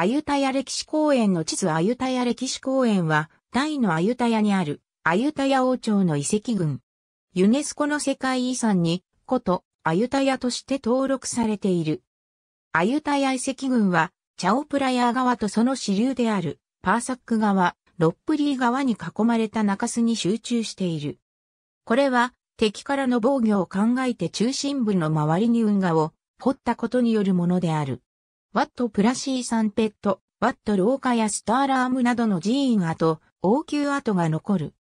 アユタヤ歴史公園の地図アユタヤ歴史公園は、大のアユタヤにある、アユタヤ王朝の遺跡群。ユネスコの世界遺産に、古都、アユタヤとして登録されている。アユタヤ遺跡群は、チャオプラヤー川とその支流である、パーサック川、ロップリー川に囲まれた中州に集中している。これは、敵からの防御を考えて中心部の周りに運河を掘ったことによるものである。ワット・プラシー・サンペット、ワット・ローカやスターラームなどの寺院跡、王宮跡が残る。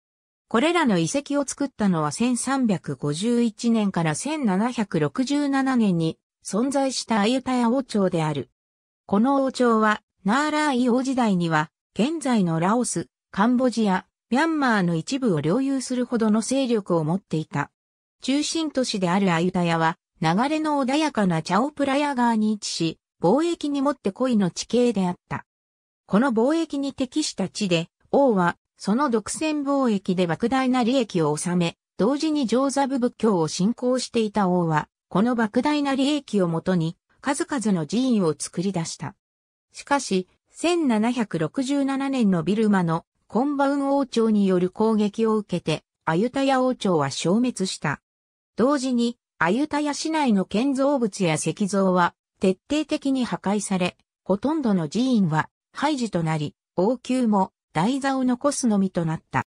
これらの遺跡を作ったのは1351年から1767年に存在したアユタヤ王朝である。この王朝は、ナーラーイ王時代には、現在のラオス、カンボジア、ミャンマーの一部を領有するほどの勢力を持っていた。中心都市であるアユタヤは、流れの穏やかなチャオプラヤ川に位置し、貿易にもってこいの地形であった。この貿易に適した地で、王は、その独占貿易で莫大な利益を収め、同時に上座部仏教を信仰していた王は、この莫大な利益をもとに、数々の寺院を作り出した。しかし、1767年のビルマのコンバウン王朝による攻撃を受けて、アユタヤ王朝は消滅した。同時に、アユタヤ市内の建造物や石像は徹底的に破壊され、ほとんどの寺院は廃寺となり、王宮も台座を残すのみとなった。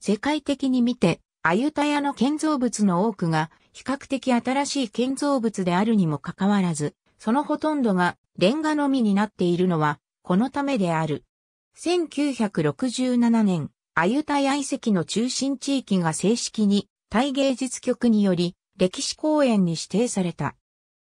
世界的に見て、アユタヤの建造物の多くが比較的新しい建造物であるにもかかわらず、そのほとんどがレンガのみになっているのはこのためである。1967年、アユタヤ遺跡の中心地域が正式にタイ芸術局により歴史公園に指定された。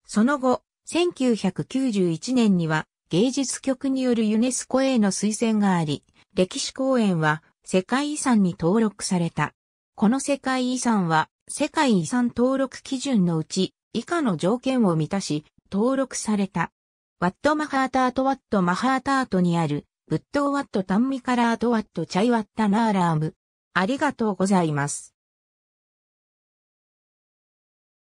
その後、1991年には芸術局によるユネスコへの推薦があり、歴史公園は世界遺産に登録された。この世界遺産は世界遺産登録基準のうち以下の条件を満たし登録された。ワットマハータートワットマハータートにあるブッドワットタンミカラートワットチャイワッタナーラーム。ありがとうございます。